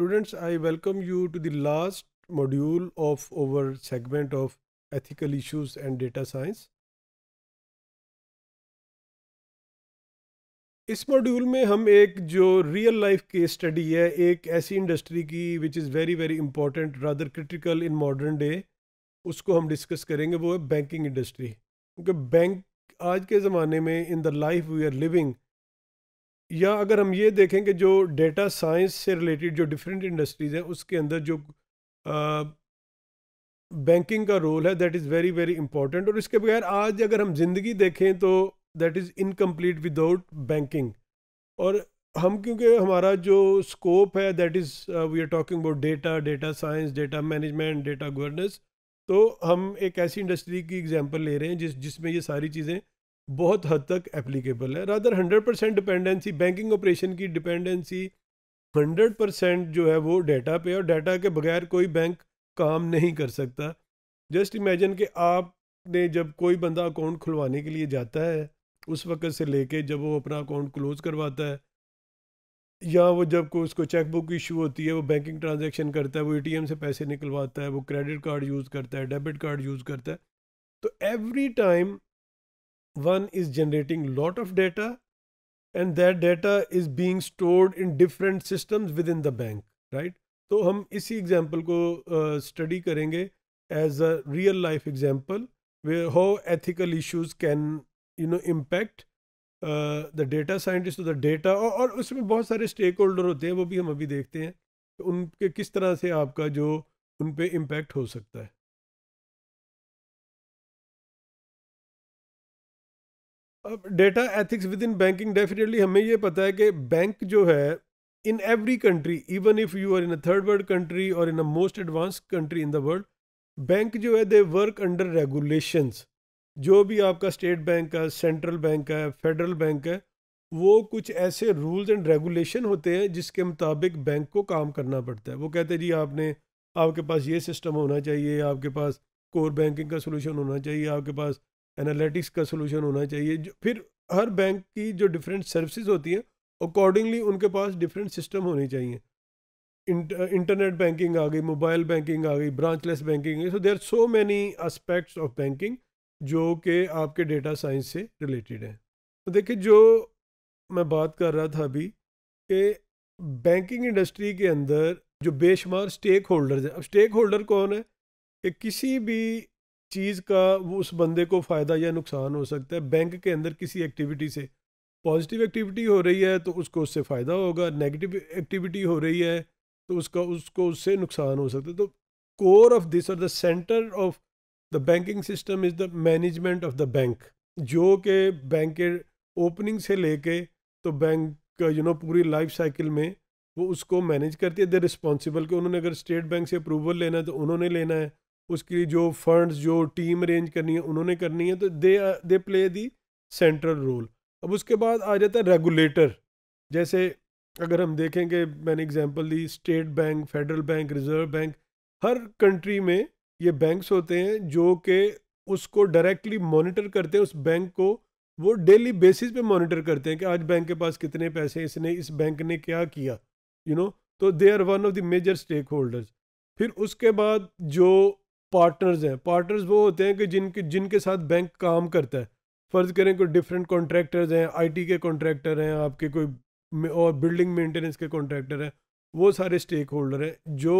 Students, I welcome you to the last module of our segment of ethical issues and data science. इस module में हम एक जो real life case study है एक ऐसी इंडस्ट्री की which is very very important rather critical in modern day उसको हम डिस्कस करेंगे वो है बैंकिंग इंडस्ट्री क्योंकि बैंक आज के ज़माने में in the life we are living या अगर हम ये देखें कि जो डेटा साइंस से रिलेटेड जो डिफरेंट इंडस्ट्रीज़ हैं उसके अंदर जो बैंकिंग का रोल है that is very very important और इसके बगैर आज अगर हम ज़िंदगी देखें तो that is incomplete without banking और हम क्योंकि हमारा जो स्कोप है that is we are talking about data data science data management data governance तो हम एक ऐसी इंडस्ट्री की एग्जांपल ले रहे हैं जिस जिसमें ये सारी चीज़ें बहुत हद तक एप्लीकेबल है rather hundred percent dependency banking operation की डिपेंडेंसी हंड्रेड परसेंट जो है वो डाटा पे और डाटा के बगैर कोई बैंक काम नहीं कर सकता जस्ट इमेजिन कि आपने जब कोई बंदा अकाउंट खुलवाने के लिए जाता है उस वक्त से लेके जब वो अपना अकाउंट क्लोज करवाता है या वो जब को उसको चेकबुक इशू होती है वो बैंकिंग ट्रांजेक्शन करता है वो एटीएम से पैसे निकलवाता है वो क्रेडिट कार्ड यूज़ करता है डेबिट कार्ड यूज़ करता है तो every time one is generating lot of data and that data is being stored in different systems within the bank right तो हम इसी एग्जाम्पल को स्टडी uh, करेंगे as a real life example way how ethical issues can you know impact the data scientist the data और उसमें बहुत सारे stake holder होते हैं वो भी हम अभी देखते हैं उनके किस तरह से आपका जो उन पर इम्पैक्ट हो सकता है अब data ethics within banking definitely हमें ये पता है कि बैंक जो है in every country even if you are in a third world country और in a most advance country in the world bank जो है दे वर्क अंडर रेगुलेशंस जो भी आपका स्टेट बैंक है सेंट्रल बैंक है फेडरल बैंक है वो कुछ ऐसे रूल्स एंड रेगुलेशन होते हैं जिसके मुताबिक बैंक को काम करना पड़ता है वो कहते हैं जी आपने आपके पास ये सिस्टम होना चाहिए आपके पास कोर बैंकिंग का सोल्यूशन होना चाहिए आपके पास एनालिटिक्स का सोल्यूशन होना चाहिए जो फिर हर बैंक की जो डिफरेंट सर्विसेज होती हैं अकॉर्डिंगली उनके पास डिफरेंट सिस्टम होने चाहिए इंटरनेट बैंकिंग आ गई मोबाइल बैंकिंग आ गई branchless banking so there so many aspects of banking जो कि आपके डेटा साइंस से रिलेटेड हैं तो देखिए जो मैं बात कर रहा था अभी कि बैंकिंग इंडस्ट्री के अंदर जो बेशुमार स्टेक होल्डर्स हैं अब स्टेक होल्डर कौन है कि किसी भी चीज़ का वो उस बंदे को फ़ायदा या नुकसान हो सकता है बैंक के अंदर किसी एक्टिविटी से पॉजिटिव एक्टिविटी हो रही है तो उसको उससे फ़ायदा होगा नेगेटिव एक्टिविटी हो रही है तो उसका उसको उससे नुकसान हो सकता है तो कोर ऑफ दिस और the centre of the banking system is the management of the bank जो कि बैंक के ओपनिंग से लेके तो बैंक यू नो पूरी लाइफ साइकिल में वो उसको मैनेज करती है दे रिस्पॉन्सिबल कि उन्होंने अगर स्टेट बैंक से अप्रूवल लेना है तो उन्होंने लेना है उसके लिए जो फंड्स जो टीम अरेंज करनी है उन्होंने करनी है तो they they play the central role अब उसके बाद आ जाता है रेगुलेटर जैसे अगर हम देखेंगे मैंने example the state bank federal bank reserve bank हर कंट्री में ये बैंक्स होते हैं जो कि उसको डायरेक्टली मॉनिटर करते हैं उस बैंक को वो डेली बेसिस पे मॉनिटर करते हैं कि आज बैंक के पास कितने पैसे इसने इस बैंक ने क्या किया यू you नो know? तो they are one of the major stake holders फिर उसके बाद जो पार्टनर्स हैं पार्टनर्स वो होते हैं कि जिनके जिनके साथ बैंक काम करता है फ़र्ज़ करें कोई डिफरेंट कॉन्ट्रैक्टर्स हैं आईटी के कॉन्ट्रैक्टर हैं आपके कोई और बिल्डिंग मेंटेनेंस के कॉन्ट्रैक्टर हैं वो सारे स्टेक होल्डर हैं जो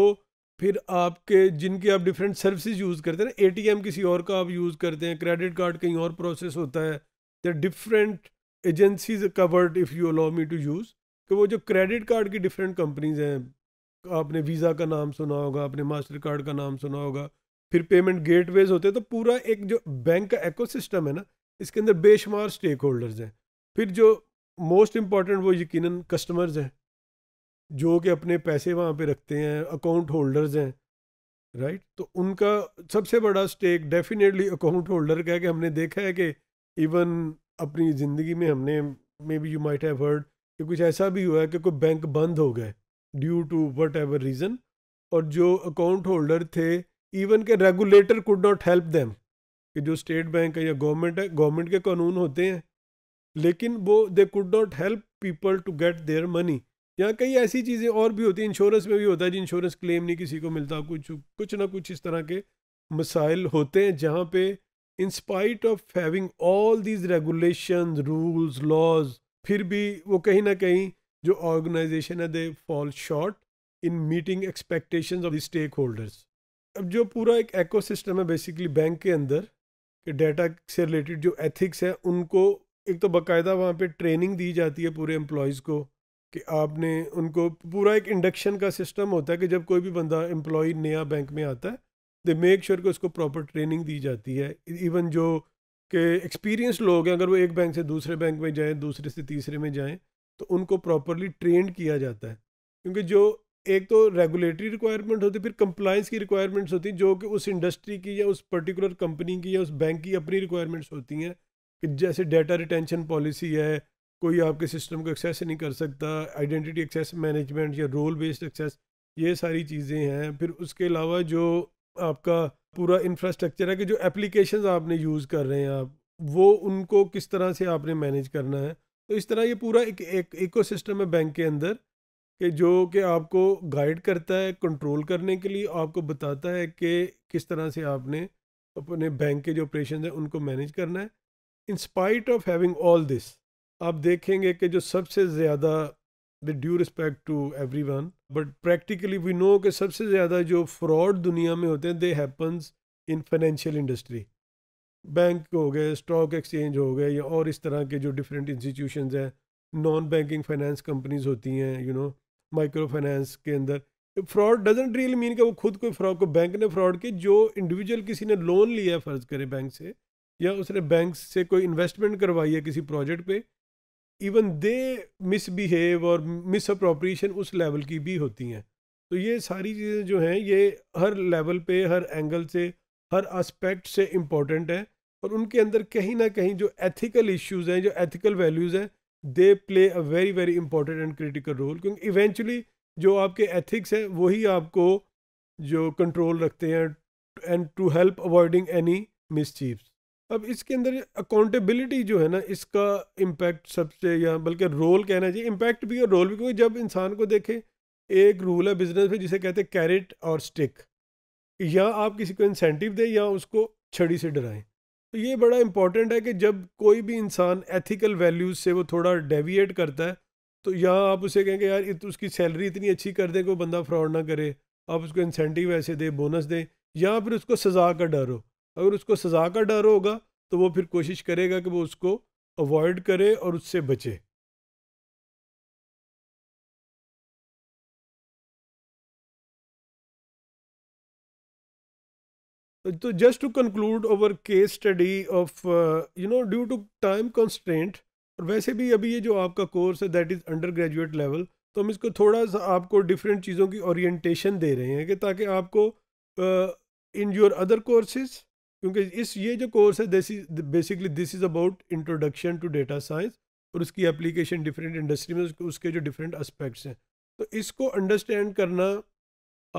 फिर आपके जिनके आप डिफरेंट सर्विसेज यूज़ करते हैं ए टी एम किसी और का आप यूज़ करते हैं क्रेडिट कार्ड कहीं और प्रोसेस होता है the different agencies covered if you allow me to use कि वो जो क्रेडिट कार्ड की डिफरेंट कंपनीज हैं आपने वीज़ा का नाम सुना होगा आपने मास्टर कार्ड का नाम सुना होगा फिर पेमेंट गेटवेज होते हैं तो पूरा एक जो बैंक का एकोसिस्टम है ना इसके अंदर बेशुमार स्टेक होल्डर्स हैं फिर जो मोस्ट इम्पॉर्टेंट वो यकीनन कस्टमर्स हैं जो कि अपने पैसे वहाँ पे रखते हैं अकाउंट होल्डर्स हैं राइट तो उनका सबसे बड़ा स्टेक डेफिनेटली अकाउंट होल्डर का है कि हमने देखा है कि इवन अपनी ज़िंदगी में हमने maybe you might have heard कि कुछ ऐसा भी हुआ है कि कोई बैंक बंद हो गए due to whatever reason और जो अकाउंट होल्डर थे इवन के regulator could not help them कि जो स्टेट बैंक है या गवर्नमेंट है गवर्नमेंट के कानून होते हैं लेकिन वो they could not help people to get their money या कई ऐसी चीज़ें और भी होती हैं इंश्योरेंस में भी होता है जी इंश्योरेंस क्लेम नहीं किसी को मिलता कुछ कुछ ना कुछ इस तरह के मसाइल होते हैं जहाँ पे in spite of having all these regulation rules laws फिर भी वो कहीं ना कहीं जो ऑर्गेनाइजेशन है they fall short in meeting expectations of the stake holders अब जो पूरा एक एकोसिस्टम है बेसिकली बैंक के अंदर कि डाटा से रिलेटेड जो एथिक्स है उनको एक तो बकायदा वहाँ पे ट्रेनिंग दी जाती है पूरे एम्प्लॉयज़ को कि आपने उनको पूरा एक इंडक्शन का सिस्टम होता है कि जब कोई भी बंदा एम्प्लॉय नया बैंक में आता है दे मेक श्योर कि उसको प्रॉपर ट्रेनिंग दी जाती है इवन जो कि एक्सपीरियंस लोग हैं अगर वो एक बैंक से दूसरे बैंक में जाएँ दूसरे से तीसरे में जाएँ तो उनको प्रॉपरली ट्रेंड किया जाता है क्योंकि जो एक तो रेगुलेटरी रिक्वायरमेंट होती फिर कंप्लाइंस की रिक्वायरमेंट्स होती जो कि उस इंडस्ट्री की या उस पर्टिकुलर कंपनी की या उस बैंक की अपनी रिक्वायरमेंट्स होती हैं कि जैसे डेटा रिटेंशन पॉलिसी है कोई आपके सिस्टम को एक्सेस नहीं कर सकता आइडेंटिटी एक्सेस मैनेजमेंट या रोल बेस्ड एक्सेस ये सारी चीज़ें हैं फिर उसके अलावा जो आपका पूरा इंफ्रास्ट्रक्चर है कि जो एप्लीकेशन आपने यूज़ कर रहे हैं आप वो उनको किस तरह से आपने मैनेज करना है तो इस तरह ये पूरा एक इकोसिस्टम है बैंक के अंदर कि जो कि आपको गाइड करता है कंट्रोल करने के लिए आपको बताता है कि किस तरह से आपने अपने बैंक के जो ऑपरेशन हैं उनको मैनेज करना है in spite of having all this आप देखेंगे कि जो सबसे ज़्यादा with due respect to every one but practically we know कि सबसे ज़्यादा जो फ्रॉड दुनिया में होते हैं they happens in financial industry bank हो गए स्टॉक एक्सचेंज हो गए या और इस तरह के जो डिफरेंट इंस्टीट्यूशन हैं नॉन बैंकिंग फाइनेंस कंपनीज होती हैं यू नो माइक्रो फाइनेंस के अंदर फ्रॉड डजेंट रियल मीन कि वो खुद कोई फ्रॉड को बैंक ने फ्रॉड की जो इंडिविजुअल किसी ने लोन लिया है फ़र्ज़ करे बैंक से या उसने बैंक से कोई इन्वेस्टमेंट करवाई है किसी प्रोजेक्ट पे इवन दे मिसबिहेव और मिस अप्रोप्रिएशन उस लेवल की भी होती हैं तो ये सारी चीज़ें जो हैं ये हर लेवल पे हर एंगल से हर आस्पेक्ट से इम्पॉर्टेंट है और उनके अंदर कहीं ना कहीं जो एथिकल इश्यूज़ हैं जो एथिकल वैल्यूज़ हैं they play a very very important and critical role क्योंकि इवेंचुअली जो आपके एथिक्स हैं वही आपको जो कंट्रोल रखते हैं and to help avoiding any मिसचीव्स अब इसके अंदर अकाउंटेबिलिटी जो है ना इसका इम्पैक्ट सबसे या बल्कि रोल कहना चाहिए इम्पैक्ट भी और रोल भी क्योंकि जब इंसान को देखे एक रूल है बिजनेस में जिसे कहते हैं कैरेट और स्टिक या आप किसी को इंसेंटिव दें या उसको छड़ी से डराएं तो ये बड़ा इम्पॉर्टेंट है कि जब कोई भी इंसान एथिकल वैल्यूज़ से वो थोड़ा डेविएट करता है तो यहाँ आप उसे कहेंगे यार इत, उसकी सैलरी इतनी अच्छी कर दें कि वो बंदा फ्रॉड ना करे आप उसको इंसेंटिव ऐसे दें बोनस दें या फिर उसको सज़ा का डर हो अगर उसको सज़ा का डर होगा तो वो फिर कोशिश करेगा कि वो उसको अवॉइड करे और उससे बचे तो just to conclude over case study of you know due to time constant और वैसे भी अभी ये जो आपका कोर्स है that is undergraduate level तो हम इसको थोड़ा सा आपको डिफरेंट चीज़ों की ओरिएंटेशन दे रहे हैं कि ताकि आपको इन योर अदर कोर्सेज क्योंकि इस ये जो कोर्स है this is basically this is about introduction to data science और उसकी एप्लीकेशन डिफरेंट इंडस्ट्री में उसके जो डिफरेंट एस्पेक्ट्स हैं तो इसको अंडरस्टैंड करना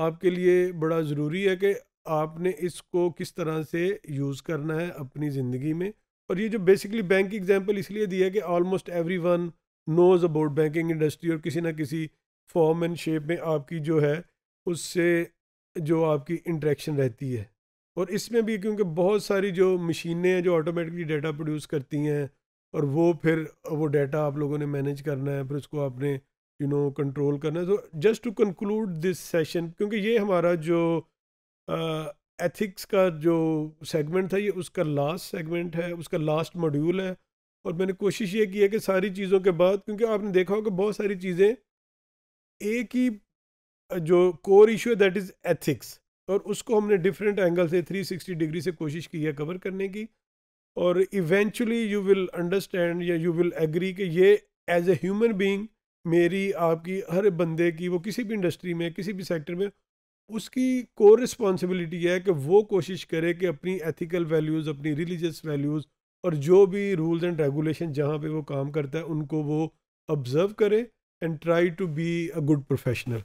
आपके लिए बड़ा ज़रूरी है कि आपने इसको किस तरह से यूज़ करना है अपनी ज़िंदगी में और ये जो बेसिकली बैंक एग्जाम्पल इसलिए दिया कि almost everyone knows about banking industry और किसी ना किसी फॉर्म एंड शेप में आपकी जो है उससे जो आपकी इंट्रैक्शन रहती है और इसमें भी क्योंकि बहुत सारी जो मशीनें हैं जो ऑटोमेटिकली डाटा प्रोड्यूस करती हैं और वो फिर वो डाटा आप लोगों ने मैनेज करना है फिर उसको आपने यू नो कंट्रोल करना है तो just to conclude this session क्योंकि ये हमारा जो एथिक्स का जो सेगमेंट था ये उसका लास्ट सेगमेंट है उसका लास्ट मॉड्यूल है और मैंने कोशिश ये की है कि सारी चीज़ों के बाद क्योंकि आपने देखा होगा बहुत सारी चीज़ें एक ही जो कोर इशू है दैट इज़ एथिक्स और उसको हमने डिफरेंट एंगल से 360 डिग्री से कोशिश की है कवर करने की और इवेंचुअली यू विल अंडरस्टैंड या यू विल एग्री कि ये एज ए ह्यूमन बींग मेरी आपकी हर बंदे की वो किसी भी इंडस्ट्री में किसी भी सेक्टर में उसकी कोर रिस्पॉन्सिबिलिटी है कि वो कोशिश करे कि अपनी एथिकल वैल्यूज़ अपनी रिलीजियस वैल्यूज़ और जो भी रूल्स एंड रेगुलेशन जहाँ पे वो काम करता है उनको वो ऑब्ज़र्व करे and try to be a good professional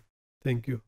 thank you